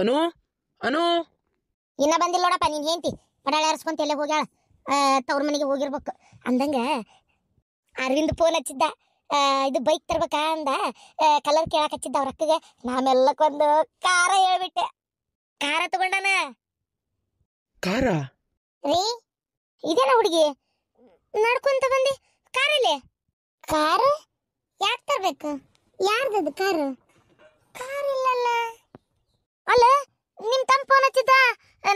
ಅನು ಅನು ಇನ್ನ ಬಂದಿಲ್ಲ ನೋಡಪ್ಪ ನೀನ್ ಹೇಂತಿ ಪಡಾಳೆ ಹರಿಸ್ಕೊಂತ ಎಲ್ಲೆ ಹೋಗ್ಯಾಳ ತವ್ರ ಮನೆಗೆ ಹೋಗಿರ್ಬೇಕು ಅಂದಂಗ ಅರವಿಂದ್ ಫೋನ್ ಹಚ್ಚಿದ್ದ ಇದು ಬೈಕ್ ತರ್ಬೇಕಾ ಅಂದ ಕಲರ್ ಕೇಳಕ್ ಹಚ್ಚಿದ್ದ ಅವ್ರ ಅಕ್ಕಗೆ ನಾವೆಲ್ಲಕ್ಕೊಂದು ಕಾರ ಹೇಳ್ಬಿಟ್ಟೆ ಕಾರ ತಗೊಂಡಾನ ಕಾರ ರೀ ಇದೇನ ಹುಡುಗಿ ನಡ್ಕೊಂತ ಬಂದಿ ಇಲ್ಲಿ ಕಾರು ಯಾಕೆ ತರ್ಬೇಕು ಯಾರ್ದದು ಕಾರು ಕಾರ್ ಇಲ್ಲಲ್ಲ ಅಲ್ಲ ನಿಮ್ ತಮ್ಮ ಫೋನ್ ಹಚ್ಚಿದ್ದ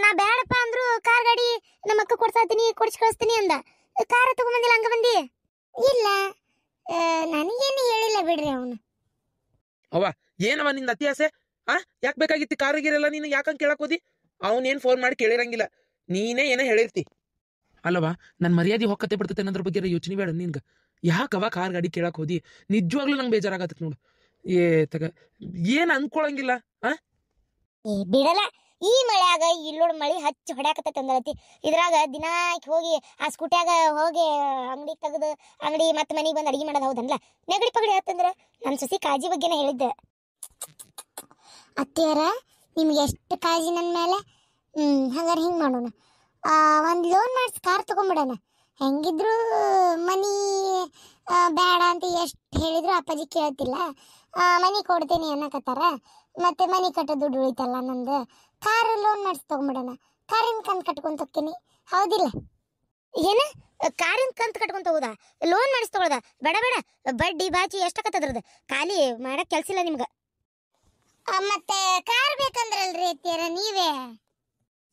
ನಾ ಬೇಡಪ್ಪ ಅಂದ್ರು ಕಾರ್ ಗಾಡಿ ನಮ್ಮ ಅಕ್ಕ ಕೊಡ್ಸಾ ಕೊಡ್ಸಿ ಕಳಿಸ್ತೀನಿ ಅಂದ ಕಾರ್ ತಗೊಂಬಂದಿಲ್ಲ ಹಂಗ ಬಂದಿ ಇಲ್ಲ ನನಗೇನು ಹೇಳಿಲ್ಲ ಬಿಡ್ರಿ ಅವನು ಅವ್ವ ಏನವ ನಿಂದ ಅತಿ ಆಸೆ ಆ ಯಾಕೆ ಬೇಕಾಗಿತ್ತು ಕಾರ್ ಗಿರಲ್ಲ ನೀನು ಯಾಕಂಗೆ ಕೇಳಕ್ ಹೋದಿ ಅವನೇನು ಫೋನ್ ಮಾಡಿ ಕೇಳಿರಂಗಿಲ್ಲ ನೀನೇ ಏನೋ ಹೇಳಿರ್ತಿ ಅಲ್ಲವಾ ನನ್ನ ಮರ್ಯಾದೆ ಹೊಕ್ಕತೆ ಬಿಡ್ತೈತೆ ಅನ್ನೋದ್ರ ಬಗ್ಗೆ ಯೋಚನೆ ಬೇಡ ನಿನ್ಗೆ ಯಾಕವ ಕಾರ್ ಗಾಡಿ ಕೇಳಕ್ ಹೋದಿ ನಿಜವಾಗ್ಲೂ ನಂಗೆ ಬೇಜಾರಾಗತ್ತೆ ನೋಡು ಏ ತಗ ಏನು ಅನ್ಕೊಳಂಗಿಲ್ಲ ಆ ಈ ಬಿಡಲ್ಲ ಈ ಮಳ್ಯಾಗ ಇಲ್ಲೋಡ್ ಮಳಿ ಹಚ್ಚ ಹೊಡ್ಯಾಕತ್ತ ಇದ್ರಾಗ ದಿನ ಹೋಗಿ ಆ ಸ್ಕೂಟ್ಯಾಗ ಹೋಗಿ ಅಂಗಡಿ ತೆಗೆದು ಅಂಗಡಿ ಮತ್ತೆ ಮನೆಗೆ ಬಂದು ಅಡಿಗೆ ಮಾಡೋದು ಹೌದನ್ಲ ನೆಗಡಿ ಪಗಡಿ ಹತ್ತಂದ್ರ ನನ್ನ ಸೊಸಿ ಕಾಳಜಿ ಬಗ್ಗೆನೇ ಹೇಳಿದ್ದೆ ಅತ್ತಿಯರ ನಿಮ್ಗೆ ಎಷ್ಟು ಕಾಳಜಿ ನನ್ನ ಮೇಲೆ ಹ್ಞೂ ಹಂಗಾರೆ ಹಿಂಗೆ ಮಾಡೋಣ ಒಂದು ಲೋನ್ ಮಾಡಿಸಿ ಕಾರ್ ತೊಗೊಂಬಿಡೋಣ ಹೆಂಗಿದ್ರು ಮನಿ ಬೇಡ ಅಂತ ಎಷ್ಟು ಹೇಳಿದ್ರು ಅಪ್ಪಾಜಿ ಕೇಳ್ತಿಲ್ಲ ಮನಿ ಕೊಡ್ತೀನಿ ಅನ್ನಕತ್ತಾರ ಮತ್ತೆ ಮನೆ ಕಟ್ಟೋ ದುಡ್ಡು ಉಳಿತಲ್ಲ ನಂದು ಕಾರ್ ಲೋನ್ ಮಾಡಿಸಿ ತೊಗೊಂಬಿಡೋಣ ಕಾರಿನ ಕಂತು ಕಟ್ಕೊಂಡು ಹೋಗ್ತೀನಿ ಹೌದಿಲ್ಲ ಏನು ಕಾರಿನ ಕಂತು ಕಟ್ಕೊಂತ ಹೋಗೋದಾ ಲೋನ್ ಮಾಡಿಸಿ ತಗೊಳದ ಬೇಡ ಬೇಡ ಬಡ್ಡಿ ಬಾಚಿ ಎಷ್ಟಾಕತ್ತದ್ರದ್ದು ಖಾಲಿ ಮಾಡಕ್ಕೆ ಕೆಲಸ ಇಲ್ಲ ನಿಮ್ಗೆ ಮತ್ತೆ ಕಾರ್ ಬೇಕಂದ್ರಲ್ರಿ ಅತ್ತಿಯರ ನೀವೇ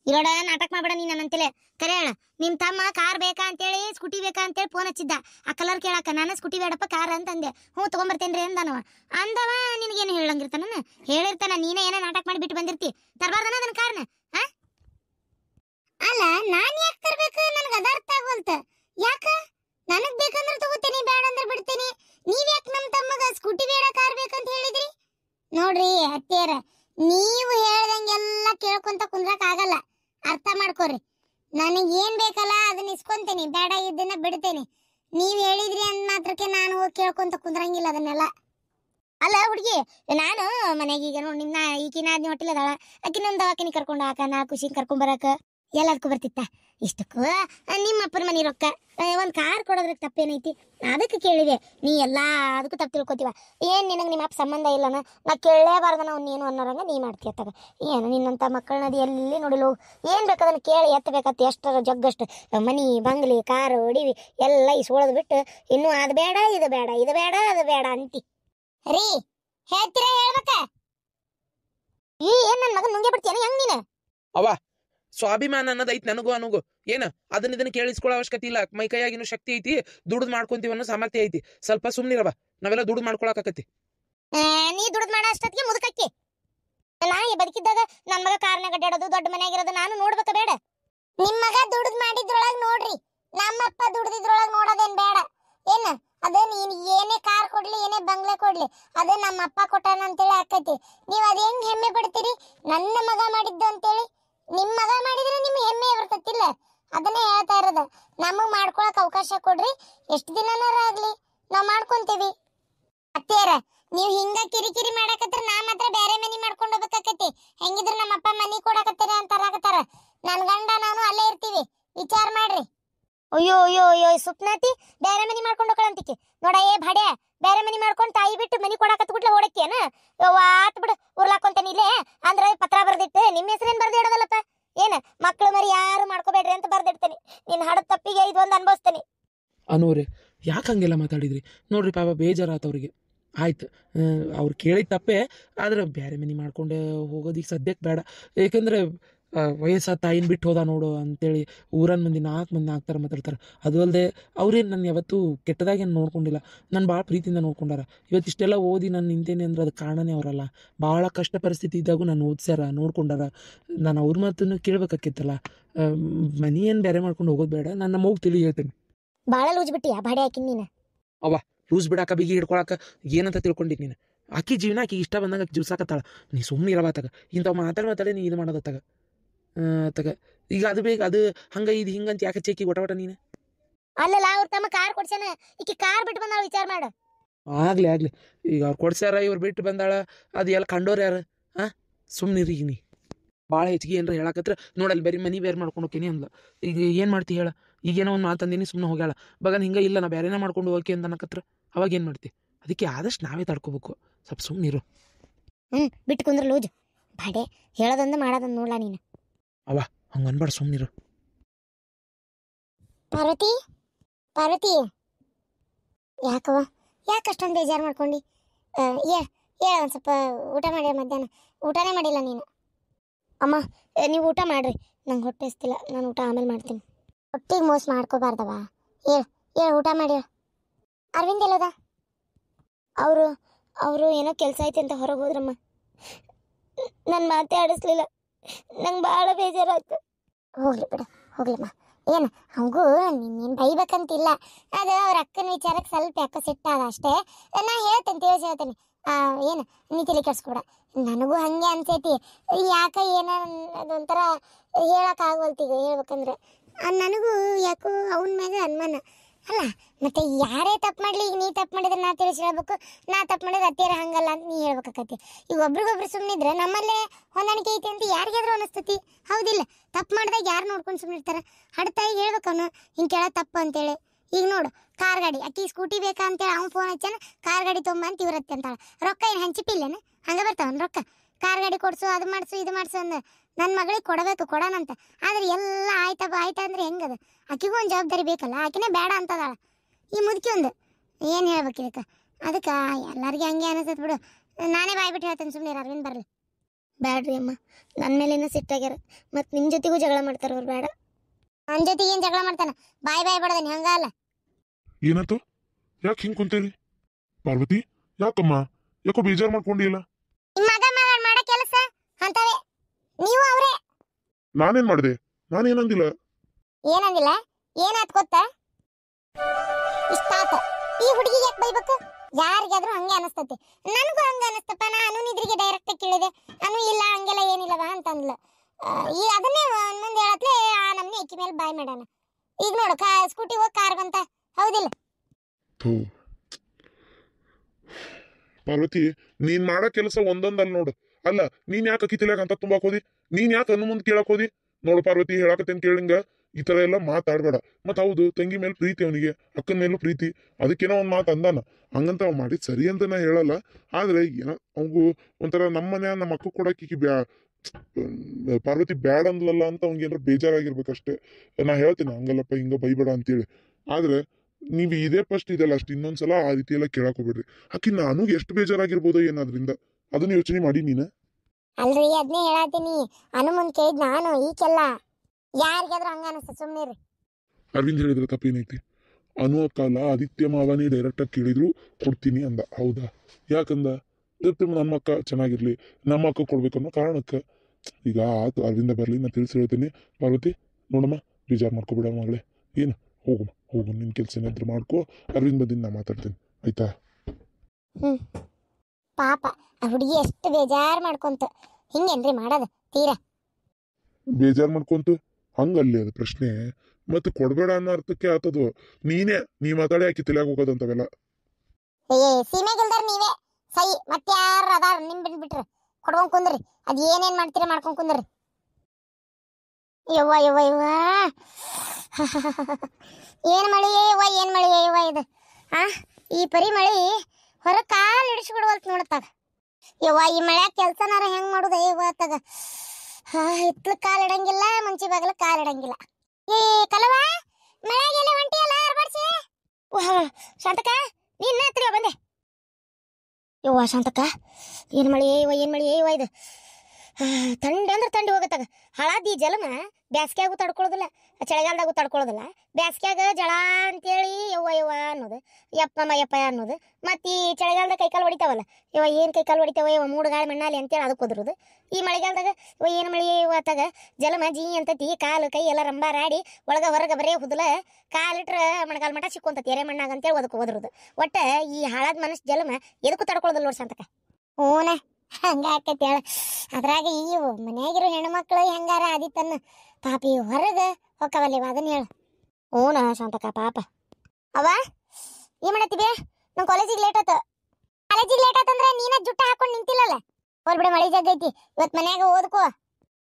ಇರೋಡ ನಾಟಕ ಮಾಡಬೇಡ ನೀನು ನನ್ನಂತಲೇ ಕರೆ ಅಣ್ಣ ನಿಮ್ಮ ತಮ್ಮ ಕಾರ್ ಬೇಕಾ ಅಂತೇಳಿ ಸ್ಕೂಟಿ ಬೇಕಾ ಅಂತೇಳಿ ಫೋನ್ ಹಚ್ಚಿದ್ದ ಆ ಕಲರ್ ಕೇಳಾಕ ನಾನು ಸ್ಕೂಟಿ ಬೇಡಪ್ಪ ಕಾರ್ ಅಂತಂದೆ ಹ್ಞೂ ತೊಗೊಂಬರ್ತೇನೆ ರೀ ಅಂದನವ ಅಂದವ ನಿನಗೇನು ಹೇಳಂಗಿರ್ತಾನ ಹೇಳಿರ್ತಾನ ನೀನೇ ಏನೋ ನಾಟಕ ಮಾಡಿ ಬಿಟ್ಟು ಬಂದಿರ್ತಿ ತರಬಾರ್ದನ ಅದನ್ನ ಕಾರ್ನ ಅಲ್ಲ ನಾನು ಯಾಕೆ ತರಬೇಕು ನನಗೆ ಅರ್ಥ ಆಗೋಲ್ತ ಯಾಕ ನನಗೆ ಬೇಕಂದ್ರೆ ತಗೋತೀನಿ ಬೇಡ ಅಂದ್ರೆ ಬಿಡ್ತೀನಿ ನೀವ್ ಯಾಕೆ ನಮ್ಮ ತಮ್ಮಗ ಸ್ಕೂಟಿ ಬೇಡ ಕಾರ್ ಬೇಕಂತ ಹೇಳಿದ್ರಿ ನೋಡ್ರಿ ಅತ್ತಿಯರ ನೀವು ಹೇಳ್ದಂಗೆಲ್ಲ ಕೇಳ್ಕೊಂತ ಕುಂದ್ರಕ್ ಆಗಲ್ಲ ಅರ್ಥ ಮಾಡ್ಕೊರಿ ನನಗೆ ಏನು ಬೇಕಲ್ಲ ಅದನ್ನ ಇಸ್ಕೊಂತೀನಿ ಬೇಡ ಇದನ್ನ ಬಿಡ್ತೇನೆ ನೀವು ಹೇಳಿದ್ರಿ ಅಂದ ಮಾತ್ರಕ್ಕೆ ನಾನು ಹೋಗಿ ಕೇಳ್ಕೊಂತ ಕುಂದ್ರಂಗಿಲ್ಲ ಅದನ್ನೆಲ್ಲ ಅಲ್ಲ ಹುಡುಗಿ ನಾನು ಮನೆಗೆ ಈಗ ನೋಡಿ ನಿಮ್ಮ ಈಕಿನ ಅದ್ನ ಹೊಟ್ಟಿಲ್ಲದಾಳ ಅಕ್ಕಿನೊಂದು ದವಾಖಾನಿ ಕರ್ಕೊಂಡು ಹಾಕ ನಾ ಖುಷಿ ಕರ್ಕೊಂಡ್ ಬರಕ ಎಲ್ಲದಕ್ಕೂ ಬರ್ತಿತ್ತ ಇಷ್ಟಕ್ಕೂ ನಿಮ್ಮ ಅಪ್ಪನ ಮನೆ ರೊಕ್ಕ ಒಂದು ಕಾರ್ ಕೊಡೋದ್ರ ತಪ್ಪೇನೈತಿ ಅದಕ್ಕೆ ಕೇಳಿದೆ ನೀ ಎಲ್ಲ ಅದಕ್ಕೂ ತಪ್ಪು ತಿಳ್ಕೊತೀವ ಏನು ನಿನಗೆ ನಿಮ್ಮ ಅಪ್ಪ ಸಂಬಂಧ ಇಲ್ಲನ ನಾ ಕೇಳಲೇಬಾರ್ದು ನಾವು ನೀನು ಅನ್ನೋರಂಗೆ ನೀ ಮಾಡ್ತೀಯ ತಗ ಏನು ನಿನ್ನಂಥ ಮಕ್ಕಳನ್ನದು ಎಲ್ಲಿ ನೋಡಿಲು ಏನು ಅದನ್ನ ಕೇಳಿ ಎತ್ತಬೇಕತ್ತ ಎಷ್ಟರ ಜಗ್ಗಷ್ಟು ಮನಿ ಬಂಗ್ಲಿ ಕಾರು ಒಡಿವಿ ಎಲ್ಲ ಇಸ್ಕೊಳ್ಳೋದು ಬಿಟ್ಟು ಇನ್ನು ಅದು ಬೇಡ ಇದು ಬೇಡ ಇದು ಬೇಡ ಅದು ಬೇಡ ಅಂತಿ ರೀ ಹೇಳ್ತೀರಾ ಹೇಳ್ಬೇಕ ಈ ಏನ್ ನನ್ನ ಮಗ ನುಂಗೆ ಬಿಡ್ತೀಯ ಹೆಂಗ್ ನೀನು ಸ್ವಾಭಿಮಾನ ಅನ್ನೋದು ಐತಿ ನನಗೂ ಅನುಗು ಏನು ಅದನ್ನ ಇದನ್ನ ಕೇಳಿಸ್ಕೊಳ್ಳೋ ಅವಶ್ಯಕತೆ ಇಲ್ಲ ಮೈ ಕೈಯಾಗಿನೂ ಶಕ್ತಿ ಐತಿ ದುಡ್ದು ಮಾಡ್ಕೊಂತೀವಿ ಅನ್ನೋ ಸಾಮರ್ಥ್ಯ ಐತಿ ಸ್ವಲ್ಪ ಸುಮ್ನಿರವ ನಾವೆಲ್ಲ ದುಡ್ಡು ಮಾಡ್ಕೊಳಕಾಕತಿ ನೀ ದುಡ್ದು ಮಾಡೋ ಅಷ್ಟೊತ್ತಿಗೆ ಮುದುಕಕ್ಕೆ ನಾ ಬದುಕಿದ್ದಾಗ ನನ್ನ ಮಗ ಕಾರಣ ಅಡ್ಡಾಡೋದು ದೊಡ್ಡ ಮನೆಯಾಗಿರೋದು ನಾನು ನೋಡ್ಬೇಕ ಬೇಡ ನಿಮ್ಮ ಮಗ ದುಡ್ದು ಮಾಡಿದ್ರೊಳಗೆ ನೋಡ್ರಿ ನಮ್ಮಪ್ಪ ದುಡ್ದಿದ್ರೊಳಗೆ ನೋಡೋದೇನ್ ಬೇಡ ಏನ ಅದೇ ನೀನ್ ಏನೇ ಕಾರ್ ಕೊಡ್ಲಿ ಏನೇ ಬಂಗ್ಲೆ ಕೊಡ್ಲಿ ಅದೇ ನಮ್ಮ ಅಪ್ಪ ಕೊಟ್ಟಾನ ಅಂತೇಳಿ ಆಕತಿ ನೀವ್ ಅದ ಹೆಂಗ್ ಹೆಮ್ಮೆ ಪಡ್ತೀರಿ ನನ್ನ ಮಗ ಮಾಡಿದ್ದು ಅಂತೇಳಿ ನಿಮ್ ಮಗ ಮಾಡಿದ್ರೆ ನಿಮ್ ಹೆಮ್ಮೆ ಬರ್ತತಿಲ್ಲ ಅದನ್ನೇ ಹೇಳ್ತಾ ಇರೋದು ನಮಗ್ ಮಾಡ್ಕೊಳಕ್ ಅವಕಾಶ ಕೊಡ್ರಿ ಎಷ್ಟು ದಿನನಾರ ಆಗ್ಲಿ ನಾವ್ ಮಾಡ್ಕೊಂತೀವಿ ಅತ್ತೆಯರ ನೀವ್ ಹಿಂಗ ಕಿರಿಕಿರಿ ಮಾಡಾಕತ್ರ ನಾ ಮಾತ್ರ ಬೇರೆ ಮನಿ ಮಾಡ್ಕೊಂಡು ಹೋಗ್ಬೇಕಾಕತಿ ಹೆಂಗಿದ್ರು ನಮ್ಮಪ್ಪ ಮನಿ ಕೊಡಾಕತ್ತೀರಿ ಅಂತ ನನ್ ಗಂಡ ನಾನು ಅಲ್ಲೇ ಇರ್ತೀವಿ ವಿಚಾರ ಮಾಡ್ರಿ ಅಯ್ಯೋ ಅಯ್ಯೋ ಅಯ್ಯೋ ಸುಪ್ನಾತಿ ಬೇರೆ ಮನಿ ಮಾಡ್ಕೊಂಡು ಹೋಗಂತಿಕೆ ನೋಡ ಏ ಭಾಡೆ ಬೇರೆ ಮನಿ ಮಾಡ್ಕೊಂಡು ತಾಯಿ ಬಿಟ್ಟು ಮನೆ ಕೊಡಕತ್ ಓಡಕ್ಕೆನ ಓಡಕ್ಕೇನ ಆತ್ ಬಿಡು ಉರ್ಲಾಕೊಂತೇನೆ ಇಲ್ಲೇ ಅಂದ್ರೆ ಪತ್ರ ಬರ್ದಿಟ್ಟು ನಿಮ್ಮ ಹೆಸರೇನು ಬರ್ದಿಡೋದಲ್ಲಪ್ಪ ಇಡೋದಲ್ಲಪ್ಪ ಏನ ಮಕ್ಕಳು ಮರಿ ಯಾರು ಮಾಡ್ಕೋಬೇಡ್ರಿ ಅಂತ ಬರ್ದಿಡ್ತೇನೆ ನಿನ್ನ ಹಡದ ತಪ್ಪಿಗೆ ಇದು ಒಂದು ಅನುಭವಿಸ್ತೇನೆ ಅನೂರಿ ಯಾಕೆ ಹಂಗೆಲ್ಲ ಮಾತಾಡಿದ್ರಿ ನೋಡ್ರಿ ಪಾಪ ಬೇಜಾರಾತ ಅವ್ರಿಗೆ ಆಯ್ತು ಅವ್ರು ಕೇಳಿದ ತಪ್ಪೇ ಆದ್ರೆ ಬೇರೆ ಮನಿ ಮಾಡ್ಕೊಂಡು ಹೋಗೋದಿಕ್ಕೆ ಸದ್ಯಕ್ಕೆ ಬೇಡ ಯಾಕಂದ್ರೆ ವಯಸ್ಸಾದ ತಾಯಿನ ಬಿಟ್ಟು ಹೋದ ನೋಡು ಅಂತೇಳಿ ಊರನ್ನ ಮಂದಿ ನಾಲ್ಕು ಮಂದಿ ನಾಲ್ಕು ಥರ ಮಾತಾಡ್ತಾರೆ ಅದು ಅಲ್ಲದೆ ಅವ್ರೇನು ನಾನು ಯಾವತ್ತೂ ಕೆಟ್ಟದಾಗೇನು ನೋಡ್ಕೊಂಡಿಲ್ಲ ನಾನು ಭಾಳ ಪ್ರೀತಿಯಿಂದ ನೋಡ್ಕೊಂಡಾರ ಇವತ್ತು ಇಷ್ಟೆಲ್ಲ ಓದಿ ನಾನು ನಿಂತೇನೆ ಅಂದ್ರೆ ಅದು ಕಾರಣನೇ ಅವರಲ್ಲ ಭಾಳ ಕಷ್ಟ ಪರಿಸ್ಥಿತಿ ಇದ್ದಾಗೂ ನಾನು ಓದ್ಸ್ಯಾರ ನೋಡ್ಕೊಂಡಾರ ನಾನು ಅವ್ರ ಮಾತನ್ನು ಕೇಳಬೇಕಾಕಿತ್ತಲ್ಲ ಮನಿ ಏನು ಬೇರೆ ಮಾಡ್ಕೊಂಡು ಹೋಗೋದು ಬೇಡ ನಾನು ನಮ್ಮ ಹೋಗಿ ತಿಳಿ ಹೇಳ್ತೀನಿ ಭಾಳ ಲೂಜ್ ಬಾಡಿ ಹಾಕಿ ನೀನು ಅವ್ವ ಲೂಸ್ ಬಿಡಾಕ ಬಿಗಿ ಹಿಡ್ಕೊಳಕ ಏನಂತ ತಿಳ್ಕೊಂಡಿದ್ದು ನೀನು ಆಕಿ ಜೀವನ ಆಕಿ ಇಷ್ಟ ಬಂದಾಗ ಆಕಿ ಜೀವ್ಸಾಕತ್ತಾಳ ನೀ ಸುಮ್ಮನೆ ಇರಬಾತಾಗ ಇಂಥವ್ ಮಾತಾಡ್ ಮಾತಾಡೇ ನೀ ಇದು ಮಾಡೋದತ್ತಾಗ ತಗ ಈಗ ಅದು ಬೇಗ ಅದು ಹಂಗ ಇದು ಹಿಂಗಂತ ಯಾಕೆ ಚೇಕಿ ಒಟವಟ ನೀನು ಅಲ್ಲಲ್ಲ ಅವ್ರು ತಮ್ಮ ಕಾರ್ ಕೊಡ್ಸ್ಯಾನ ಈಕಿ ಕಾರ್ ಬಿಟ್ಟು ಬಂದಾಳ ವಿಚಾರ ಮಾಡ ಆಗ್ಲಿ ಆಗ್ಲಿ ಈಗ ಅವ್ರು ಕೊಡ್ಸ್ಯಾರ ಇವ್ರು ಬಿಟ್ಟು ಬಂದಾಳ ಅದು ಎಲ್ಲ ಕಂಡೋರು ಯಾರು ಹಾಂ ಸುಮ್ಮನಿರಿ ಈಗ ನೀ ಭಾಳ ಹೆಚ್ಚಿಗೆ ಏನಾರ ಹೇಳಕತ್ರ ನೋಡಲ್ಲಿ ಬೇರೆ ಮನಿ ಬೇರೆ ಮಾಡ್ಕೊಂಡು ಹೋಗ್ತೀನಿ ಅಂದ್ಲ ಈಗ ಏನು ಮಾಡ್ತಿ ಹೇಳ ಈಗೇನೋ ಒಂದು ಮಾತಂದಿನಿ ಸುಮ್ಮನೆ ಹೋಗ್ಯಾಳ ಬಗನ್ ಹಿಂಗೆ ಇಲ್ಲ ನಾ ಬೇರೆನೇ ಮಾಡ್ಕೊಂಡು ಹೋಗಿ ಅಂತ ಅನ್ನಕತ್ರ ಅವಾಗ ಏನು ಮಾಡ್ತಿ ಅದಕ್ಕೆ ಆದಷ್ಟು ನಾವೇ ತಡ್ಕೋಬೇಕು ಸ್ವಲ್ಪ ಸುಮ್ಮನಿರು ಹ್ಞೂ ಬಿಟ್ಟು ಕುಂದ್ರ ಲೂಜ್ ಬಾಡೆ ಹೇಳೋದಂದು ಮಾಡದ ನೋಡಲ ನೀನು ಅವ ಅನ್ಬಾರ್ದು ಸುಮ್ಮನಿರು ಪಾರ್ವತಿ ಪಾರ್ವತಿ ಯಾಕವ ಯಾಕೆ ಅಷ್ಟೊಂದು ಬೇಜಾರು ಮಾಡ್ಕೊಂಡು ಏ ಏ ಒಂದು ಸ್ವಲ್ಪ ಊಟ ಮಾಡಿ ಮಧ್ಯಾಹ್ನ ಊಟನೇ ಮಾಡಿಲ್ಲ ನೀನು ಅಮ್ಮ ನೀವು ಊಟ ಮಾಡಿರಿ ನಂಗೆ ಹೊಟ್ಟೆ ಇಸ್ತಿಲ್ಲ ನಾನು ಊಟ ಆಮೇಲೆ ಮಾಡ್ತೀನಿ ಹೊಟ್ಟೆಗೆ ಮೋಸ ಮಾಡ್ಕೋಬಾರ್ದವ ಏ ಏ ಊಟ ಮಾಡಿ ಅರವಿಂದ್ ಎಲ್ಲೋದ ಅವರು ಅವರು ಏನೋ ಕೆಲಸ ಐತೆ ಅಂತ ಹೊರಗೆ ಹೋದ್ರಮ್ಮ ನನ್ನ ಮಾತೇ ಆಡಿಸ್ಲಿಲ್ಲ ನಂಗೆ ಭಾಳ ಬೇಜಾರಾಯ್ತು ಹೋಗ್ಲಿ ಬಿಡು ಹೋಗ್ಲಿಮ್ಮ ಏನು ಹಂಗೂ ನಿನ್ನ ಬೈಬೇಕಂತಿಲ್ಲ ಅದು ಅವ್ರ ಅಕ್ಕನ ವಿಚಾರಕ್ಕೆ ಸ್ವಲ್ಪ ಯಾಕೋ ಸಿಟ್ಟಾಗ ಅಷ್ಟೇ ನಾ ಹೇಳ್ತೇನೆ ತಿಳಿಸಿ ಹೇಳ್ತೇನೆ ಏನು ನೀ ತಿಳಿ ಕೆಡ್ಸ್ಕೊಡ ನನಗೂ ಹಂಗೆ ಅನ್ಸೈತಿ ಯಾಕೆ ಏನೋ ಅದೊಂಥರ ಹೇಳೋಕ್ಕಾಗವಲ್ತೀಗ ಹೇಳ್ಬೇಕಂದ್ರೆ ನನಗೂ ಯಾಕೋ ಅವನ ಮ್ಯಾಗ ಅನುಮಾನ ಅಲ್ಲ ಮತ್ತೆ ಯಾರೇ ತಪ್ಪು ಮಾಡಲಿ ಈಗ ನೀ ತಪ್ಪು ಮಾಡಿದ್ರೆ ನಾ ತಿಳಿಸಿ ಹೇಳ್ಬೇಕು ನಾ ತಪ್ಪು ಮಾಡಿದ್ರೆ ಅತ್ತೆಯರ ಹಂಗಲ್ಲ ಅಂತ ನೀ ಹೇಳ್ಬೇಕಾಕತಿ ಈಗ ಒಬ್ರಿಗೊಬ್ರು ಸುಮ್ಮನಿದ್ರೆ ನಮ್ಮಲ್ಲೇ ಹೊಂದಾಣಿಕೆ ಐತೆ ಅಂತ ಯಾರಿಗಾದ್ರೂ ಅನಿಸ್ತತಿ ಹೌದಿಲ್ಲ ತಪ್ಪು ಮಾಡಿದಾಗ ಯಾರು ನೋಡ್ಕೊಂಡು ಸುಮ್ಮನಿರ್ತಾರೆ ಹಡ್ತಾಯಿ ಹೇಳ್ಬೇಕು ಹಿಂಗೆ ಕೇಳ ತಪ್ಪು ಅಂತೇಳಿ ಈಗ ನೋಡು ಕಾರ್ ಗಾಡಿ ಅಕ್ಕಿ ಸ್ಕೂಟಿ ಬೇಕಾ ಅಂತೇಳಿ ಅವ್ನು ಫೋನ್ ಹಚ್ಚಾನ ಕಾರ್ ಗಾಡಿ ತೊಂಬ ಅಂತ ಇವ್ರತ್ತೆ ಅಂತಾಳೆ ರೊಕ್ಕ ಏನು ಹಂಚಿಪಿಲ್ಲೇನ ಹಂಗೆ ಬರ್ತಾವನು ರೊಕ್ಕ ಕಾರ್ ಗಾಡಿ ಕೊಡಿಸು ಅದು ಮಾಡಿಸು ಇದು ಮಾಡಿಸು ಅಂದ ನನ್ನ ಮಗಳಿಗೆ ಕೊಡಬೇಕು ಕೊಡೋಣಂತ ಆದ್ರೆ ಎಲ್ಲ ಆಯ್ತಪ್ಪ ಆಯ್ತಾ ಅಂದ್ರೆ ಹೆಂಗದ ಆಕಿಗೂ ಒಂದು ಜವಾಬ್ದಾರಿ ಬೇಕಲ್ಲ ಆಕಿನೇ ಬೇಡ ಅಂತದಾಳ ಈ ಮುದುಕಿ ಒಂದು ಏನು ಹೇಳ್ಬೇಕು ಇದಕ್ಕೆ ಅದಕ್ಕೆ ಎಲ್ಲರಿಗೆ ಹಂಗೆ ಅನಿಸ್ತದೆ ಬಿಡು ನಾನೇ ಬಾಯ್ಬಿಟ್ಟು ಹೇಳ್ತೇನೆ ಸುಮ್ಮನೆ ಅರವಿಂದ್ ಬರಲಿ ಬೇಡ್ರಿ ಅಮ್ಮ ನನ್ನ ಮೇಲಿನ ಸಿಟ್ಟಾಗ್ಯಾರ ಮತ್ತು ನಿಮ್ಮ ಜೊತೆಗೂ ಜಗಳ ಮಾಡ್ತಾರೆ ಅವ್ರು ಬೇಡ ನನ್ನ ಜೊತೆಗೆ ಏನು ಜಗಳ ಮಾಡ್ತಾನೆ ಬಾಯ್ ಬಾಯ್ ಬಿಡದನಿ ಹಂಗಲ್ಲ ಏನಂತ ಯಾಕೆ ಹಿಂಗೆ ಕುಂತೀರಿ ಪಾರ್ವತಿ ಯಾಕಮ್ಮ ಯಾಕೋ ಬೇಜಾರು ಮಾಡ್ಕೊಂಡಿಲ್ಲ ಮಗ ಮಾಡೋ ಕೆಲಸ ಅಂತವೇ ನಾನೇನ್ ಮಾಡಿದೆ ನಾನೇನಂದಿಲ್ಲ ಏನಂದಿಲ್ಲ ಏನಾತ್ ಗೊತ್ತಾ ಇಷ್ಟಾತ ಈ ಹುಡುಗಿಗೆ ಯಾಕೆ ಬೈಬೇಕು ಯಾರಿಗಾದ್ರೂ ಹಂಗೆ ಅನಿಸ್ತತಿ ನನಗೂ ಹಂಗೆ ಅನಿಸ್ತಪ್ಪ ನಾನು ನಿದ್ರಿಗೆ ಇದ್ರಿಗೆ ಡೈರೆಕ್ಟ್ ಕೇಳಿದೆ ನಾನು ಇಲ್ಲ ಹಂಗೆಲ್ಲ ಏನಿಲ್ಲವ ಅಂತ ಅಂತಂದ್ಲ ಈ ಅದನ್ನೇ ಮುಂದೆ ಹೇಳತ್ಲೆ ಆ ನಮ್ಮ ಇಕ್ಕಿ ಮೇಲೆ ಬಾಯ್ ಮಾಡೋಣ ಈಗ ನೋಡು ಕಾ ಸ್ಕೂಟಿ ಹೋಗಿ ಕಾರ್ ಬಂತ ಹೌದಿಲ್ಲ ಪಾರ್ವತಿ ನೀನ್ ಮಾಡೋ ಕೆಲಸ ಒಂದೊಂದಲ್ಲಿ ನೋಡು ಅಲ್ಲ ನೀನ್ ಯಾಕೆ ಅಕ್ಕಿ ಅಂತ ತುಂಬಾಕ್ ಹೋದಿ ನೀನ್ ಯಾಕೆ ಅನ್ನು ಮುಂದೆ ಕೇಳಕ್ ಹೋದಿ ನೋಡು ಪಾರ್ವತಿ ಹೇಳಾಕತ್ತೇನ್ ಕೇಳಿಂಗ ಈ ತರ ಎಲ್ಲ ಮಾತಾಡ್ಬೇಡ ಮತ್ ಹೌದು ತಂಗಿ ಮೇಲೆ ಪ್ರೀತಿ ಅವನಿಗೆ ಅಕ್ಕನ ಮೇಲೂ ಪ್ರೀತಿ ಅದಕ್ಕೇನೋ ಒಂದ್ ಮಾತು ಅಂದಾನ ಹಂಗಂತ ಅವ್ ಮಾಡಿದ್ ಸರಿ ಅಂತ ನಾ ಹೇಳಲ್ಲ ಆದ್ರೆ ಏನೋ ಅವ್ಗು ಒಂಥರ ನಮ್ಮನೆ ನಮ್ಮ ಅಕ್ಕ ಕೊಡಕ್ಕೆ ಬ್ಯಾ ಪಾರ್ವತಿ ಬ್ಯಾಡ್ ಅಂದ್ಲಲ್ಲ ಅಂತ ಅವ್ಗೆ ಏನಾರ ಬೇಜಾರಾಗಿರ್ಬೇಕಷ್ಟೇ ನಾ ಹೇಳ್ತೀನಿ ಹಂಗಲ್ಲಪ್ಪ ಹಿಂಗ ಬೈಬೇಡ ಅಂತೇಳಿ ಆದ್ರೆ ನೀವು ಇದೇ ಫಸ್ಟ್ ಇದೆಲ್ಲ ಅಷ್ಟು ಇನ್ನೊಂದ್ಸಲ ಆ ರೀತಿ ಎಲ್ಲ ಕೇಳಕ್ ಹೋಗ್ಬೇಡ್ರಿ ಆಕಿ ನಾನು ಎಷ್ಟು ಬೇಜಾರಾಗಿರ್ಬೋದು ಏನಾದ್ರಿಂದ ಅದನ್ನ ಯೋಚನೆ ಮಾಡಿ ನೀನು ಅಲ್ರಿ ಅದನ್ನೇ ಹೇಳಾತೀನಿ ಹನುಮಂತ ಕೇಳಿದ್ ನಾನು ಈಕೆಲ್ಲ ಯಾರಿಗಾದ್ರೂ ಹಂಗ ಅನಿಸ್ತ ರೀ ಅರವಿಂದ್ ಹೇಳಿದ್ರೆ ತಪ್ಪೇನೈತಿ ಅನ್ನುವ ಕಾಲ ಆದಿತ್ಯ ಮಾವನೇ ಡೈರೆಕ್ಟಾಗಿ ಕೇಳಿದ್ರು ಕೊಡ್ತೀನಿ ಅಂದ ಹೌದಾ ಯಾಕಂದ ತೃಪ್ತಿ ನಮ್ಮ ಅಕ್ಕ ಚೆನ್ನಾಗಿರ್ಲಿ ನಮ್ಮ ಅಕ್ಕ ಕೊಡ್ಬೇಕು ಅನ್ನೋ ಕಾರಣಕ್ಕೆ ಈಗ ಆತು ಅರವಿಂದ ಬರಲಿ ನಾನು ತಿಳಿಸಿ ಹೇಳ್ತೀನಿ ಪಾರ್ವತಿ ನೋಡಮ್ಮ ಬೇಜಾರು ಮಾಡ್ಕೊಬಿಡ ಮಗಳೇ ಏನು ಹೋಗಮ್ಮ ಹೋಗು ನಿನ್ನ ಕೆಲಸ ಏನಾದ್ರು ಮಾಡ್ಕೋ ಅರವಿಂದ್ ಬಂದಿನ ನಾ ಮಾತಾಡ್ತೀನಿ ಆಯ್ತಾ ಪಾಪ ಆ ಹುಡುಗಿ ಎಷ್ಟು ಬೇಜಾರು ಮಾಡ್ಕೊಂತ ಹಿಂಗೇನ್ರಿ ಮಾಡೋದು ತೀರಾ ಬೇಜಾರು ಮಾಡ್ಕೊಂತು ಹಂಗಲ್ಲಿ ಅದು ಪ್ರಶ್ನೆ ಮತ್ತೆ ಕೊಡಬೇಡ ಅನ್ನೋ ಅರ್ಥಕ್ಕೆ ಆತದು ನೀನೇ ನೀ ಮಾತಾಡಿ ಹಾಕಿ ತಲೆಯಾಗ ಹೋಗೋದಂತವೆಲ್ಲ ಏ ಸೀಮೆಗಿಲ್ದಾರ ನೀವೇ ಸೈ ಮತ್ತೆ ಯಾರು ಅದಾರ ನಿಮ್ ಬಿಟ್ ಬಿಟ್ರಿ ಕೊಡ್ಕೊಂಡ್ ಕುಂದ್ರಿ ಅದ್ ಏನೇನ್ ಮಾಡ್ತೀರ ಮಾಡ್ಕೊಂಡ್ ಕುಂದ್ರಿ ಯವ್ವ ಯವ್ವ ಯವ್ವ ಏನ್ ಮಳಿ ಯವ್ವ ಏನ್ ಮಳಿ ಯವ್ವ ಇದು ಆ ಈ ಪರಿ ಮಳಿ ಹೊರ ಕಾಲ್ ಹಿಡಿಸ್ಬಿಡ್ವಲ್ತ್ ನೋಡತ್ತಾಗ ಯವ್ವ ಈ ಮಳೆ ಕೆಲ್ಸನಾರ ಹೆಂಗ್ ಮಾಡುದ ಇವತ್ತಾಗ ತಗ ಹಿತ್ಲ ಕಾಲ್ ಇಡಂಗಿಲ್ಲ ಮುಂಚೆ ಬಾಗಲ ಕಾಲ್ ಇಡಂಗಿಲ್ಲ ಏ ಕಲವ ಮಳೆಗೆಲ್ಲ ಅಲ್ಲ ವಾ ಶಾಂತಕ ನೀನ್ ಹತ್ರ ಬಂದೆ ಯವ್ವ ಶಾಂತಕ ಏನ್ ಮಳಿ ಏವ ಏನ್ ಮಳಿ ಏವ ಇದು ತಂಡಿ ಅಂದ್ರೆ ತಂಡಿ ಹೋಗತ್ತಾಗ ಹಳದಿ ಜಲನ ಬ್ಯಾಸ್ಗ್ಯಾಗು ತಡ್ಕೊಳ್ಳೋದಿಲ್ಲ ಚಳಿಗಾಲದಾಗೂ ತಡ್ಕೊಳ್ಳೋದಿಲ್ಲ ಬ್ಯಾಸ್ಗ್ಯಾಗ ಜಳ ಅಂತೇಳಿ ಯವ್ವ ಅನ್ನೋದು ಯಪ್ಪಮ್ಮ ಯಪ್ಪ ಅನ್ನೋದು ಮತ್ತು ಈ ಚಳಿಗಾಲದಾಗ ಕೈಕಾಲು ಹೊಡಿತಾವಲ್ಲ ಇವ ಏನು ಕೈಕಾಲು ಹೊಡಿತಾವ ಇವ ಗಾಳಿ ಮಣ್ಣಾಲಿ ಅಂತೇಳಿ ಅದಕ್ಕೆ ಕುದ್ರದು ಈ ಮಳೆಗಾಲದಾಗ ಇವ ಏನು ಮಳೆ ಇವತ್ತಾಗ ಜಲಮ ಜೀ ಅಂತತಿ ಕಾಲು ಕೈ ಎಲ್ಲ ರಂಬಾರಾಡಿ ರಾಡಿ ಒಳಗೆ ಹೊರಗೆ ಬರೇ ಹುದಲ ಕಾಲಿಟ್ರೆ ಮಣಗಾಲ ಮಠ ಸಿಕ್ಕೊಂತತಿ ಎರೆ ಮಣ್ಣಾಗ ಅಂತೇಳಿ ಅದಕ್ಕೆ ಹೋದ್ರದು ಒಟ್ಟು ಈ ಹಾಳಾದ ಮನಸ್ಸು ಜಲಮ ಎದಕ್ಕೂ ತಡ್ಕೊಳ್ದಲ್ಲ ನೋಡ್ಸ ಅಂತಕ ಹ್ಞೂನ ಹಂಗಾಕೈತಿ ಹೇಳ ಅದ್ರಾಗ ಇವು ಮನ್ಯಾಗಿರೋ ಹೆಣ್ಮಕ್ಳು ಹೆಂಗಾರ ಆದಿತ್ತನ್ನ ಪಾಪಿ ಹೊರಗೆ ಹೊಕ್ಕವಲ್ಲಿವ ಅದನ್ನ ಹೇಳು ಓನ ಸಂತಕ ಪಾಪ ಅವ ಏನ್ ಮಾಡತ್ತಿದೆ ನಮ್ ಕಾಲೇಜಿಗೆ ಲೇಟ್ ಆತ ಕಾಲೇಜಿಗೆ ಲೇಟ್ ಆಯ್ತಂದ್ರೆ ನೀನ ಜುಟ್ಟ ಹಾಕೊಂಡು ನಿಂತಿಲ್ಲಲ್ಲ ಹೋಲ್ ಬಿಡ ಮಳಿ ಐತಿ ಇವತ್ ಮನ್ಯಾಗ ಓದ್ಕೋ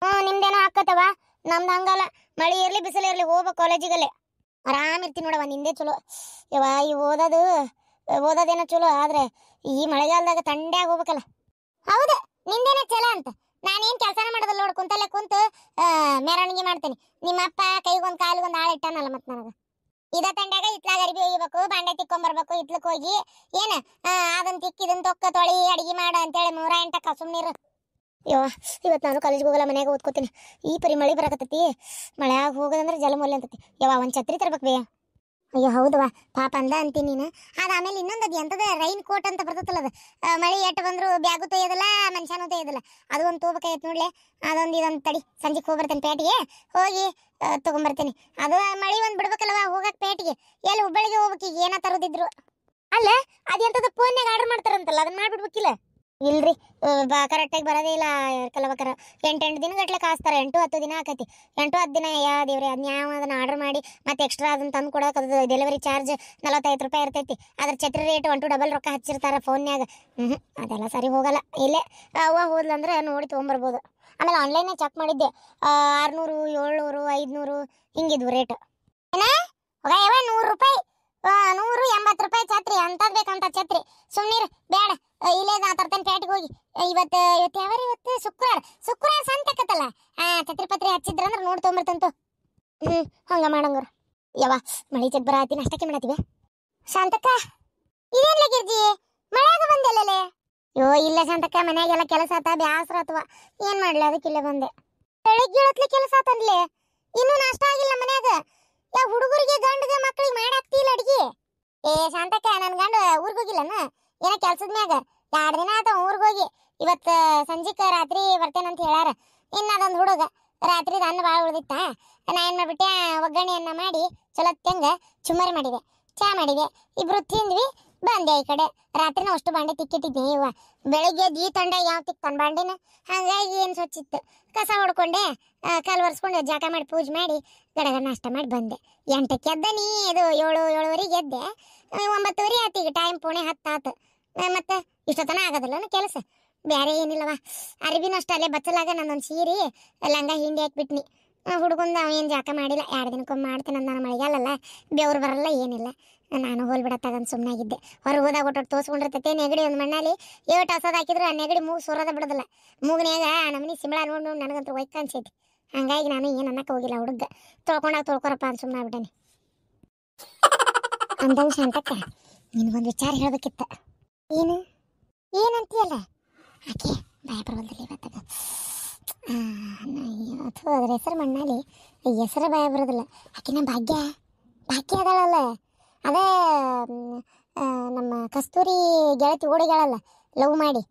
ಹ್ಮ್ ನಿಮ್ದೇನೋ ಹಾಕತ್ತವ ನಮ್ದು ಹಂಗಲ್ಲ ಮಳಿ ಇರ್ಲಿ ಬಿಸಿಲು ಇರ್ಲಿ ಹೋಗ್ಬೇಕು ಕಾಲೇಜಿಗಲ್ಲೇ ಆರಾಮ್ ಇರ್ತೀನಿ ನೋಡವ ನಿಂದೇ ಚಲೋ ಇವ ಈ ಓದೋದು ಓದೋದೇನೋ ಚಲೋ ಆದ್ರೆ ಈ ಮಳೆಗಾಲದಾಗ ತಂಡ್ಯಾಗ ಹೋಗ್ಬೇಕಲ್ಲ ಹೌದು ನಿಂದೇನೆ ಚಲ ಅಂತ ನಾನೇನ್ ಕೆಲಸನ ಮಾಡೋದಲ್ಲ ನೋಡ್ ಕುಂತಲೆ ಕುಂತು ಮೆರವಣಿಗೆ ಮಾಡ್ತೇನೆ ನಿಮ್ಮ ಅಪ್ಪ ಕೈಗೊಂದು ಕಾಲಿಗೊಂದು ಆಳ ಇಟ್ಟಾನಲ್ಲ ಮತ್ತೆ ನನಗೆ ಇದ ತಂಡಾಗ ಇತ್ಲಾಗ ಅರ್ಬಿ ಒಯ್ಯಬೇಕು ಬಾಂಡೆ ತಿಕ್ಕೊಂಬರ್ಬೇಕು ಇತ್ಲಕ್ ಹೋಗಿ ಏನ ಅದನ್ ತಿಕ್ಕಿದನ್ ಇದನ್ ತೊಕ್ಕ ತೊಳಿ ಅಡಿಗೆ ಮಾಡ ಅಂತೇಳಿ ಮೂರ ಎಂಟ ಕಸುಮ್ ನೀರು ಅಯ್ಯೋ ಇವತ್ತು ನಾನು ಕಾಲೇಜ್ಗೆ ಹೋಗಲ್ಲ ಮನೆಯಾಗ ಓದ್ಕೋತೀನಿ ಈ ಪರಿ ಮಳೆ ಬರಕತ್ತೈತಿ ಮಳೆಯಾಗ ಹೋಗೋದಂದ್ರೆ ಜಲಮೂಲ್ಯ ಅಂತತಿ ಯಾವ ಒಂದು ಛತ್ರಿ ತರ್ಬೇಕು ಬೇ ಅಯ್ಯೋ ಹೌದವಾ ಪಾಪ ಅಂದ ಅಂತೀನಿ ನೀನು ಅದು ಆಮೇಲೆ ಇನ್ನೊಂದು ಅದು ಎಂಥದ ರೈನ್ ಕೋಟ್ ಅಂತ ಬರ್ತದಲ್ಲ ಅದು ಮಳೆ ಎಟ್ಟು ಬಂದರೂ ಬ್ಯಾಗು ತೊಯ್ಯೋದಿಲ್ಲ ಮನುಷ್ಯನೂ ತೊಯ್ಯೋದಿಲ್ಲ ಅದು ಒಂದು ತೋಬೇಕಾಯ್ತು ನೋಡ್ಲೆ ಅದೊಂದು ಇದೊಂದು ತಡಿ ಸಂಜೆಗೆ ಹೋಗ್ಬರ್ತೇನೆ ಪೇಟೆಗೆ ಹೋಗಿ ತೊಗೊಂಬರ್ತೀನಿ ಅದು ಮಳೆ ಒಂದು ಬಿಡ್ಬೇಕಲ್ವ ಹೋಗಕ್ಕೆ ಪೇಟೆಗೆ ಎಲ್ಲಿ ಹುಬ್ಬಳ್ಳಿಗೆ ಹೋಗ್ಬೇಕು ಈಗ ತರದಿದ್ರು ತರೋದಿದ್ರು ಅಲ್ಲ ಅದೆಂಥದ್ದು ಫೋನ್ಯಾಗ ಆರ್ಡರ್ ಮಾಡ್ತಾರಂತಲ್ಲ ಅದನ್ನ ಮಾಡಿಬಿಡ್ಬೇಕಿಲ್ಲ ಇಲ್ರಿ ಕರೆಕ್ಟಾಗಿ ಬರೋದೇ ಇಲ್ಲ ಕಲಬಕರ ಎಂಟು ಎಂಟು ದಿನ ಗಟ್ಟಲೆ ಕಾಸ್ತಾರೆ ಎಂಟು ಹತ್ತು ದಿನ ಆಕತಿ ಎಂಟು ಹತ್ತು ದಿನ ಯಾ ದೇವ್ರಿ ಅದನ್ನ ಯಾವ ಅದನ್ನ ಆರ್ಡರ್ ಮಾಡಿ ಮತ್ತೆ ಎಕ್ಸ್ಟ್ರಾ ಅದನ್ನ ತಂದು ಕೊಡೋಕೆ ಅದು ಡೆಲಿವರಿ ಚಾರ್ಜ್ ನಲವತ್ತೈದು ರೂಪಾಯಿ ಇರ್ತೈತಿ ಅದ್ರ ಛತ್ರಿ ರೇಟ್ ಒನ್ ಟು ಡಬಲ್ ರೊಕ್ಕ ಹಚ್ಚಿರ್ತಾರೆ ಫೋನ್ಯಾಗ ಹ್ಞೂ ಅದೆಲ್ಲ ಸರಿ ಹೋಗಲ್ಲ ಇಲ್ಲೇ ಅವ್ವ ಹೋದ್ಲಂದ್ರೆ ನೋಡಿ ತೊಗೊಂಬರ್ಬೋದು ಆಮೇಲೆ ಆನ್ಲೈನೇ ಚೆಕ್ ಮಾಡಿದ್ದೆ ಆರ್ನೂರು ಏಳ್ನೂರು ಐದ್ನೂರು ಹಿಂಗಿದ್ವು ರೇಟ್ ನೂರು ರೂಪಾಯಿ ನೂರು ಎಂಬತ್ತು ರೂಪಾಯಿ ಛತ್ರಿ ಅಂಥದ್ದು ಬೇಕಂತ ಛತ್ರಿ ಸುಮ್ಮನೆ ಬೇಡ ಇಲ್ಲೇ ನಾ ತರ್ತೇನೆ ಪೇಟೆಗೆ ಹೋಗಿ ಇವತ್ತು ಇವತ್ತು ಯಾವ ಇವತ್ತು ಶುಕ್ರವಾರ ಶುಕ್ರವಾರ ಸಂತ ಕತ್ತಲ್ಲ ಆ ಛತ್ರಿ ಪತ್ರಿ ಹಚ್ಚಿದ್ರ ಅಂದ್ರೆ ನೋಡಿ ತೊಗೊಂಬರ್ತಂತು ಹ್ಞೂ ಹಂಗೆ ಮಾಡಂಗ್ರ ಯವ್ವ ಮಳೆ ಜಗ್ ಬರಾತಿ ನಾಷ್ಟಕ್ಕೆ ಮಾಡತ್ತೀವಿ ಶಾಂತಕ್ಕ ಇದೇನ್ಲ ಗಿರ್ಜಿ ಮಳೆಯಾಗ ಬಂದಲ್ಲೇ ಯೋ ಇಲ್ಲ ಶಾಂತಕ್ಕ ಮನೆಯಾಗೆಲ್ಲ ಕೆಲಸ ಆತ ಬ್ಯಾಸರ ಅಥವಾ ಏನ್ ಮಾಡ್ಲಿ ಅದಕ್ಕಿಲ್ಲ ಬಂದೆ ಬೆಳಿಗ್ಗೆ ಹೊತ್ಲಿ ಕೆಲಸ ಆತನ್ಲೆ ಇನ್ನೂ ನಾಷ್ಟ ಆಗಿಲ್ಲ ಮನ್ಯಾಗ ಯಾವ ಹುಡುಗರಿಗೆ ಗಂಡಗ ಮಕ್ಕಳಿಗೆ ಮಾಡಾಕ್ತಿಲ್ಲ ಅಡ್ಗಿ ಏ ಶಾಂತಕ್ಕ ನನ್ನ ಗಂಡ ಊರಿಗೆ ಏನೋ ಕೆಲ್ಸದ ಮ್ಯಾಗ ಎರಡು ದಿನ ಆತ ಊರಿಗೆ ಹೋಗಿ ಇವತ್ತು ಸಂಜೆಕ ರಾತ್ರಿ ಅಂತ ಹೇಳಾರ ಇನ್ನು ಅದೊಂದು ಹುಡುಗ ರಾತ್ರಿ ಅನ್ನ ಭಾಳ ಉಳಿದಿತ್ತ ನಾ ಏನು ಮಾಡಿಬಿಟ್ಟೆ ಒಗ್ಗರಣೆಯನ್ನ ಮಾಡಿ ಚಲೋ ತೆಂಗ ಚುಮರಿ ಮಾಡಿದೆ ಚಾ ಮಾಡಿದೆ ಇಬ್ರು ತಿಂದ್ವಿ ಬಂದೆ ಈ ಕಡೆ ರಾತ್ರಿನ ಅಷ್ಟು ಬಾಂಡೆ ತಿಕ್ಕಿತ್ತಿದ್ದೆ ಇವ ಬೆಳಿಗ್ಗೆ ಈ ತಂಡ ಯಾವ ತಿಕ್ತಾನೆ ಬಾಂಡೆನ ಹಾಗಾಗಿ ಏನು ಸ್ವಚ್ಛಿತ್ತು ಕಸ ಹೊಡ್ಕೊಂಡೆ ಕಾಲು ಒರ್ಸ್ಕೊಂಡು ಜಾಕ ಮಾಡಿ ಪೂಜೆ ಮಾಡಿ ಗಡಗಡ ನಾಷ್ಟ ಮಾಡಿ ಬಂದೆ ಎಂಟಕ್ಕೆ ಎದ್ದ ನೀ ಇದು ಏಳು ಏಳುವರೆಗೆ ಎದ್ದೆ ಒಂಬತ್ತುವರಿ ಆಯ್ತು ಈಗ ಟೈಮ್ ಪುಣೆ ಹತ್ತು ಮತ್ತೆ ಇಷ್ಟತನ ಆಗೋದಿಲ್ಲ ಕೆಲಸ ಬೇರೆ ಏನಿಲ್ಲವಾ ಅರಿವಿನ ಅಷ್ಟು ಅಲ್ಲೇ ಬಚ್ಚಲಾಗ ನನ್ನೊಂದು ಸೀರೆ ಲಂಗ ಹಿಂಡಿ ಹಾಕ್ಬಿಟ್ನಿ ಹುಡುಗಂದು ಅವ ಏನು ಜಾಕ ಮಾಡಿಲ್ಲ ಎರಡು ದಿನಕ್ಕೊಮ್ಮೆ ಮಾಡ್ತೀನಿ ನನ್ನ ಮಳೆಗಾಲಲ್ಲ ಬೆವ್ರು ಬರಲ್ಲ ಏನಿಲ್ಲ ನಾನು ಹೋಲ್ಬಿಡತ್ತಾಗಂದು ಸುಮ್ಮನಾಗಿದ್ದೆ ಹೊರಗೆ ಹೋದಾಗ ಒಟ್ಟು ತೋರಿಸ್ಕೊಂಡಿರ್ತೈತೆ ನೆಗಡಿ ಒಂದು ಮಣ್ಣಲ್ಲಿ ಏಟು ಹಸೋದು ಹಾಕಿದ್ರು ಆ ನೆಗಡಿ ಮೂಗು ಸೋರೋದ ಬಿಡೋದಿಲ್ಲ ಮೂಗನ್ಯಾಗ ಆ ನಮ್ಮನೆ ಸಿಂಬಳ ನೋಡಿ ನೋಡಿ ನನಗಂತೂ ಒಯ್ಕ ಅನ್ಸೈತಿ ಹಂಗಾಗಿ ನಾನು ಏನು ಅನ್ನಕ್ಕೆ ಹೋಗಿಲ್ಲ ಹುಡುಗ ತೊಳ್ಕೊಂಡಾಗ ತೊಳ್ಕೊರಪ್ಪ ಅಂತ ಸುಮ್ಮನೆ ಬಿಟ್ಟೇನೆ ಅಂದಂಗೆ ಶಾಂತಕ್ಕ ನಿನಗೊಂದು ವಿಚಾರ ಹೇಳಬೇಕಿತ್ತು ಏನು ಏನಂತೀಯಲ್ಲ ಆಕೆ ಭಯ ಇವತ್ತಾಗ ಅಥವಾ ಅದ್ರ ಹೆಸರು ಮಣ್ಣಲ್ಲಿ ಹೆಸರು ಭಯ ಬರೋದಿಲ್ಲ ನಮ್ಮ ಭಾಗ್ಯ ಭಾಗ್ಯ ಅದಾಳಲ್ಲ ಅದೇ ನಮ್ಮ ಕಸ್ತೂರಿ ಗೆಳತಿ ಓಡಿಗಳಲ್ಲ ಲವ್ ಮಾಡಿ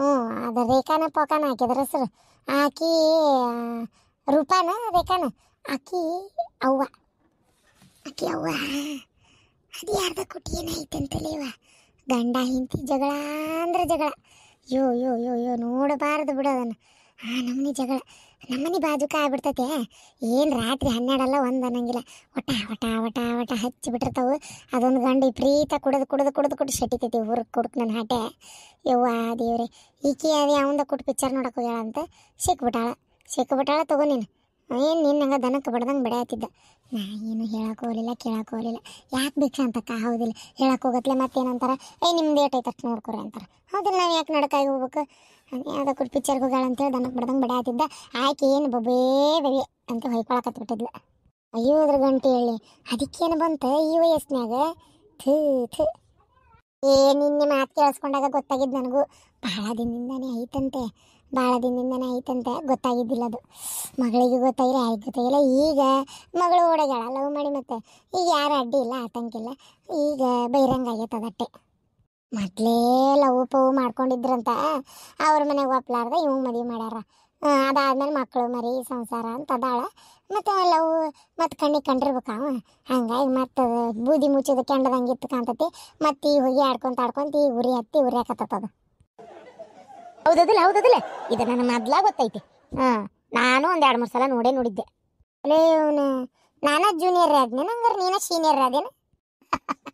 ಹ್ಞೂ ಅದು ರೇಖಾನ ಪೋಕಾನ ಹಾಕಿದ್ರ ಹೆಸರು ಆಕಿ ರೂಪಾನ ರೇಖಾನ ಆಕಿ ಅವ್ವ ಆಕಿ ಅವ್ವ ಅದು ಯಾರ್ದ ಕುಟಿ ಅಂತಲೇವಾ ಗಂಡ ಹಿಂತಿ ಜಗಳ ಅಂದ್ರೆ ಜಗಳ ಯೋ ಯೋ ಯೋ ಯೋ ನೋಡಬಾರ್ದು ಬಿಡು ಅದನ್ನು ಆ ನಮ್ಮನೆ ಜಗಳ ನಮ್ಮನೆ ಬಾಜುಕ ಆಗ್ಬಿಡ್ತೈತೆ ಏನು ರಾತ್ರಿ ಹನ್ನೆರಡಲ್ಲ ಒಂದು ಅನ್ನಂಗಿಲ್ಲ ಒಟ ಒಟ ಒಟ ಒಟ ಹಚ್ಚಿ ಬಿಟ್ಟಿರ್ತಾವೆ ಅದೊಂದು ಗಂಡು ಪ್ರೀತ ಕುಡ್ದು ಕುಡ್ದು ಕುಡ್ದು ಕುಟ್ಟು ಶೆಟಿತೈತಿ ಊರು ಕುಡ್ಕ್ ನನ್ನ ಹಾಟೆ ಯವ್ವ ದೇವ್ರೆ ಈಕೆ ಅದು ಅವಂದ ಕೊಟ್ಟು ಪಿಕ್ಚರ್ ನೋಡಕ್ಕೆ ಹೋಗ್ಯಾಳ ಅಂತ ಸಿಕ್ಬಿಟ್ಟಾಳ ಸಿಕ್ಬಿಟ್ಟಾಳ ತಗೋ ನೀನು ಏನು ನಿನ್ನಂಗೆ ದನಕ್ಕೆ ಬಡ್ದಂಗೆ ಬಡಿಯಾತಿದ್ದ ನಾ ಏನು ಹೇಳಕ್ಕೆ ಹೋಗಲಿಲ್ಲ ಕೇಳಕ್ಕೆ ಹೋಗಲಿಲ್ಲ ಯಾಕೆ ಅಂತ ಅಂತಕ್ಕ ಹೌದಿಲ್ಲ ಹೇಳಕ್ಕೆ ಹೋಗತ್ಲೆ ಮತ್ತೇನಂತಾರೆ ಏಯ್ ನಿಮ್ದು ಏಟ್ ಐತಷ್ಟು ನೋಡ್ಕೊರಿ ಅಂತಾರೆ ಹೌದಿಲ್ಲ ನಾವು ಯಾಕೆ ನಡಕಾಯಿ ಹೋಗ್ಬೇಕು ಯಾವುದೋ ಕೊಟ್ಟು ಪಿಚ್ಚರ್ಗೆ ಹೋಗಾಳ ಅಂತೇಳಿ ದನಕ್ಕೆ ಬಡ್ದಂಗೆ ಬಡಿಯಾತಿದ್ದ ಆಕೆ ಏನು ಬಬೇ ಬಬೆ ಅಂತ ಬಿಟ್ಟಿದ್ಲು ಅಯ್ಯೋ ಅದ್ರ ಗಂಟೆ ಹೇಳಿ ಅದಕ್ಕೇನು ಬಂತು ಈ ವಯಸ್ಸಿನಾಗ ಥೂ ಥೂ ಏ ನಿನ್ನೆ ಮಾತು ಕೇಳಿಸ್ಕೊಂಡಾಗ ಗೊತ್ತಾಗಿದ್ದು ನನಗೂ ಭಾಳ ದಿನದಿಂದಾನೇ ಐತಂತೆ ಭಾಳ ದಿನದಿಂದನೇ ಐತಂತೆ ಗೊತ್ತಾಗಿದ್ದಿಲ್ಲ ಅದು ಮಗಳಿಗೆ ಗೊತ್ತಾಗಿಲ್ಲ ಯಾರಿಗೆ ಗೊತ್ತಾಗಿಲ್ಲ ಈಗ ಮಗಳು ಓಡಾಗಳ ಲವ್ ಮಾಡಿ ಮತ್ತೆ ಈಗ ಯಾರು ಅಡ್ಡಿ ಇಲ್ಲ ಆತಂಕ ಇಲ್ಲ ಈಗ ಬೈರಂಗ ಅದಟ್ಟೆ ಮೊದಲೇ ಲವ್ ಪವ್ ಮಾಡ್ಕೊಂಡಿದ್ರಂತ ಅವ್ರ ಮನೆಗೆ ಒಪ್ಲಾರ್ದ ಇವ್ ಮದುವೆ ಮಾಡ್ಯಾರ ಅದಾದ್ಮೇಲೆ ಮಕ್ಕಳು ಮರಿ ಸಂಸಾರ ಅಂತ ಅದಾಳ ಮತ್ತು ಲವ್ ಮತ್ತು ಕಣ್ಣಿಗೆ ಕಂಡಿರ್ಬೇಕು ಅವ ಹಂಗಾಗಿ ಮತ್ತು ಬೂದಿ ಮುಚ್ಚಿದ ಕೆಂಡದಂಗೆ ಇತ್ತು ಕಾಣ್ತತಿ ಮತ್ತು ಈ ಹೋಗಿ ಆಡ್ಕೊಂತ ಆಡ್ಕೊಂತ ಈ ಉರಿ ಹತ್ತಿ ಉರಿ ಹಾಕತ್ತದು ಹೌದದಿಲ್ಲ ಹೌದದಿಲ್ಲ ಇದು ನನ್ನ ಮೊದ್ಲ ಗೊತ್ತೈತಿ ಹಾ ನಾನು ಒಂದ್ ಎರಡು ಮೂರು ಸಲ ನೋಡೇ ನೋಡಿದ್ದೆ ಅಲ್ಲೇ ಇವನು ನಾನ ಜೂನಿಯರ್ ಆದ್ನೇನು ನೀನ ಸೀನಿಯರ್ ಆದೇನು